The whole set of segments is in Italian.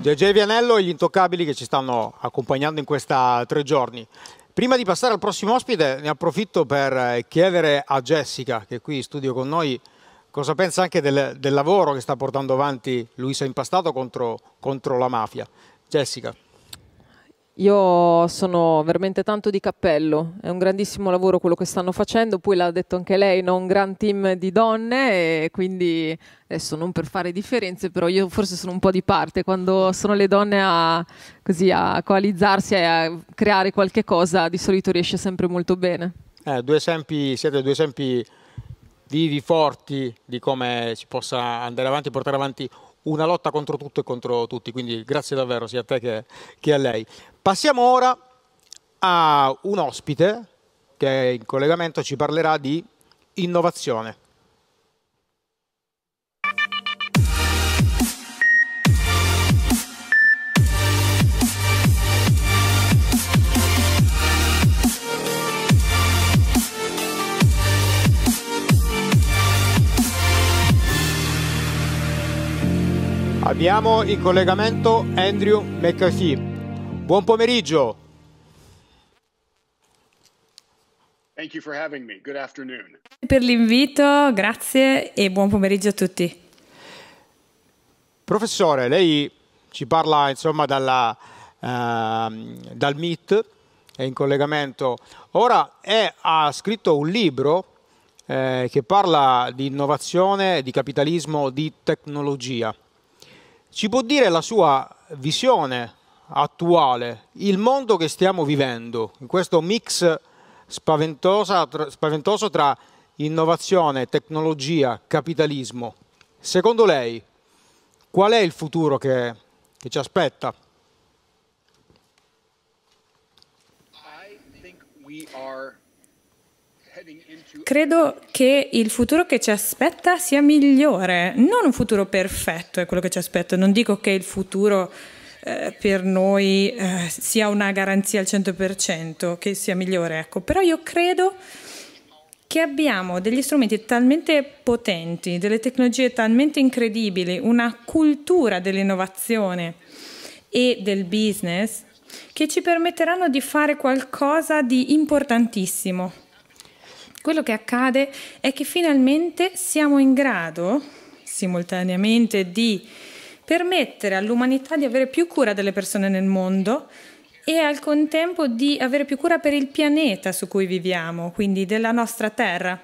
GG Vianello e gli intoccabili che ci stanno accompagnando in questi tre giorni. Prima di passare al prossimo ospite ne approfitto per eh, chiedere a Jessica, che è qui in studio con noi, cosa pensa anche del, del lavoro che sta portando avanti Luisa Impastato contro, contro la mafia. Jessica. Io sono veramente tanto di cappello, è un grandissimo lavoro quello che stanno facendo, poi l'ha detto anche lei, no? un gran team di donne e quindi adesso non per fare differenze, però io forse sono un po' di parte quando sono le donne a, così, a coalizzarsi e a creare qualche cosa, di solito riesce sempre molto bene. Eh, due esempi, siete due esempi vivi, forti di come si possa andare avanti e portare avanti una lotta contro tutto e contro tutti, quindi grazie davvero sia a te che, che a lei. Passiamo ora a un ospite che in collegamento ci parlerà di innovazione. Abbiamo in collegamento Andrew McAfee, Buon pomeriggio. Thank you for having me. Good afternoon. Per l'invito, grazie e buon pomeriggio a tutti. Professore, lei ci parla insomma dalla, uh, dal MIT, è in collegamento. Ora è, ha scritto un libro eh, che parla di innovazione, di capitalismo, di tecnologia. Ci può dire la sua visione attuale, il mondo che stiamo vivendo, in questo mix spaventoso tra innovazione, tecnologia, capitalismo, secondo lei qual è il futuro che, che ci aspetta? Credo che il futuro che ci aspetta sia migliore, non un futuro perfetto è quello che ci aspetta, non dico che il futuro eh, per noi eh, sia una garanzia al 100%, che sia migliore. Ecco. Però io credo che abbiamo degli strumenti talmente potenti, delle tecnologie talmente incredibili, una cultura dell'innovazione e del business che ci permetteranno di fare qualcosa di importantissimo. Quello che accade è che finalmente siamo in grado simultaneamente di permettere all'umanità di avere più cura delle persone nel mondo e al contempo di avere più cura per il pianeta su cui viviamo, quindi della nostra Terra.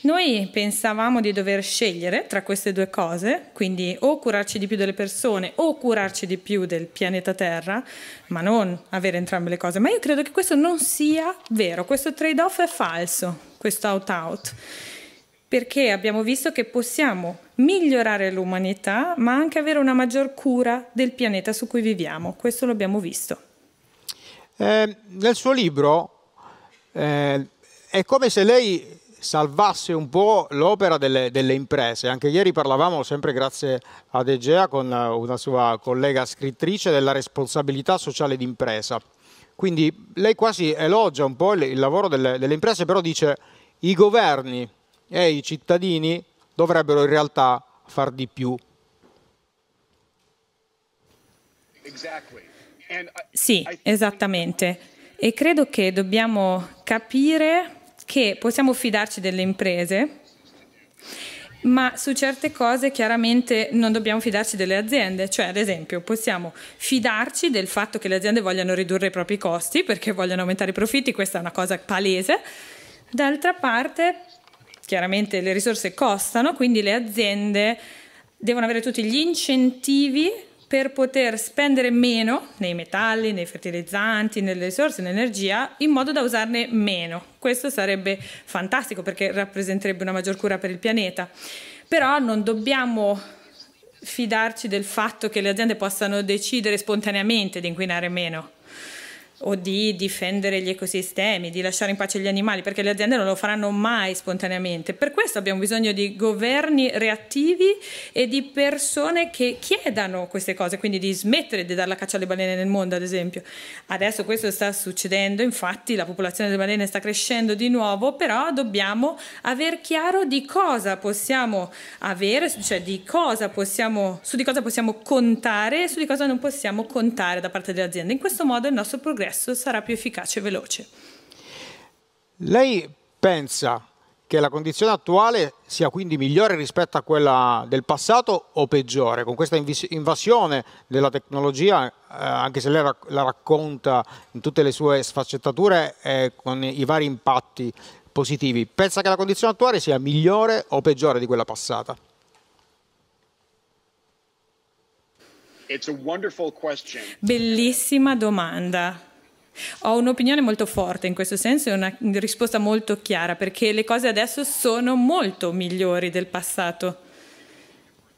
Noi pensavamo di dover scegliere tra queste due cose, quindi o curarci di più delle persone o curarci di più del pianeta Terra, ma non avere entrambe le cose. Ma io credo che questo non sia vero, questo trade-off è falso, questo out-out perché abbiamo visto che possiamo migliorare l'umanità, ma anche avere una maggior cura del pianeta su cui viviamo. Questo l'abbiamo visto. Eh, nel suo libro eh, è come se lei salvasse un po' l'opera delle, delle, imprese. Anche ieri parlavamo, sempre grazie ad Egea, con una sua collega scrittrice della responsabilità sociale d'impresa. Quindi lei quasi elogia un po' il, il lavoro delle, delle imprese, però dice i governi e i cittadini dovrebbero in realtà far di più. Sì, esattamente. E credo che dobbiamo capire che possiamo fidarci delle imprese, ma su certe cose chiaramente non dobbiamo fidarci delle aziende, cioè ad esempio possiamo fidarci del fatto che le aziende vogliano ridurre i propri costi perché vogliono aumentare i profitti, questa è una cosa palese, d'altra parte chiaramente le risorse costano, quindi le aziende devono avere tutti gli incentivi per poter spendere meno nei metalli, nei fertilizzanti, nelle risorse, nell'energia, in modo da usarne meno. Questo sarebbe fantastico perché rappresenterebbe una maggior cura per il pianeta. Però non dobbiamo fidarci del fatto che le aziende possano decidere spontaneamente di inquinare meno o di difendere gli ecosistemi, di lasciare in pace gli animali, perché le aziende non lo faranno mai spontaneamente. Per questo abbiamo bisogno di governi reattivi e di persone che chiedano queste cose, quindi di smettere di dare la caccia alle balene nel mondo, ad esempio. Adesso questo sta succedendo, infatti la popolazione delle balene sta crescendo di nuovo, però dobbiamo aver chiaro di cosa possiamo avere, cioè di cosa possiamo, su di cosa possiamo contare e su di cosa non possiamo contare da parte delle aziende. In questo modo il nostro progresso progresso sarà più efficace e veloce. Lei pensa che la condizione attuale sia quindi migliore rispetto a quella del passato o peggiore? Con questa invasione della tecnologia, eh, anche se lei la racconta in tutte le sue sfaccettature eh, con i vari impatti positivi, pensa che la condizione attuale sia migliore o peggiore di quella passata? It's a wonderful question. Bellissima domanda. Ho un'opinione molto forte in questo senso e una risposta molto chiara perché le cose adesso sono molto migliori del passato.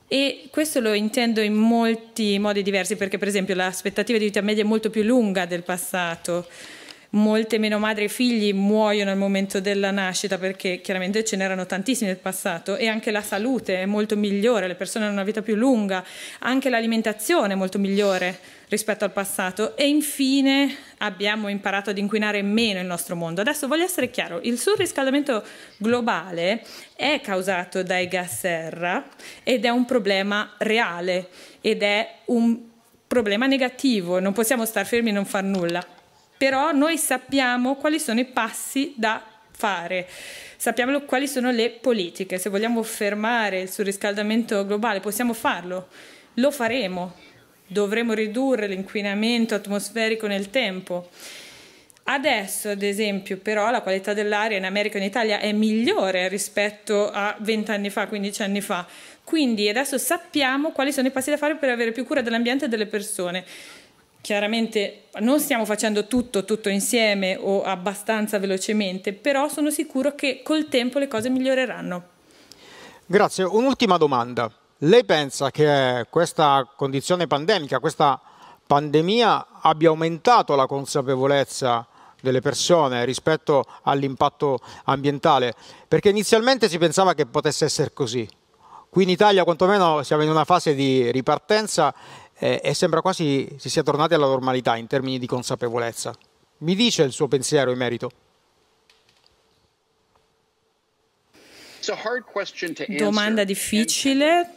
E questo lo intendo in molti modi diversi perché per esempio l'aspettativa di vita media è molto più lunga del passato molte meno madri e figli muoiono al momento della nascita perché chiaramente ce n'erano tantissimi nel passato e anche la salute è molto migliore, le persone hanno una vita più lunga, anche l'alimentazione è molto migliore rispetto al passato e infine abbiamo imparato ad inquinare meno il nostro mondo. Adesso voglio essere chiaro, il surriscaldamento globale è causato dai gas serra ed è un problema reale ed è un problema negativo, non possiamo star fermi e non far nulla però noi sappiamo quali sono i passi da fare. Sappiamo quali sono le politiche. Se vogliamo fermare il surriscaldamento globale, possiamo farlo. Lo faremo. Dovremo ridurre l'inquinamento atmosferico nel tempo. Adesso, ad esempio, però la qualità dell'aria in America e in Italia è migliore rispetto a 20 anni fa, 15 anni fa. Quindi adesso sappiamo quali sono i passi da fare per avere più cura dell'ambiente e delle persone chiaramente non stiamo facendo tutto, tutto insieme o abbastanza velocemente, però sono sicuro che col tempo le cose miglioreranno. Grazie. Un'ultima domanda. Lei pensa che questa condizione pandemica, questa pandemia abbia aumentato la consapevolezza delle persone rispetto all'impatto ambientale? Perché inizialmente si pensava che potesse essere così. Qui in Italia quantomeno siamo in una fase di ripartenza eh, e sembra quasi si sia tornati alla normalità in termini di consapevolezza. Mi dice il suo pensiero in merito? Domanda difficile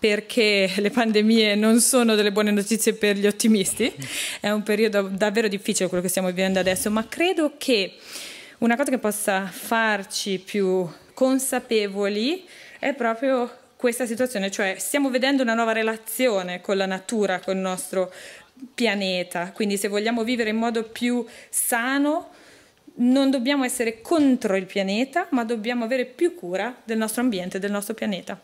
perché le pandemie non sono delle buone notizie per gli ottimisti, è un periodo davvero difficile quello che stiamo vivendo adesso, ma credo che una cosa che possa farci più consapevoli è proprio questa situazione, cioè stiamo vedendo una nuova relazione con la natura, con il nostro pianeta, quindi se vogliamo vivere in modo più sano non dobbiamo essere contro il pianeta, ma dobbiamo avere più cura del nostro ambiente, del nostro pianeta.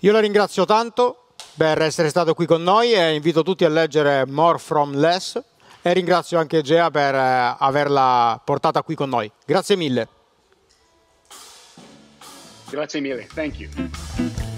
Io la ringrazio tanto per essere stato qui con noi e invito tutti a leggere More From Less e ringrazio anche Gea per eh, averla portata qui con noi. Grazie mille. Grazie mille. Thank you.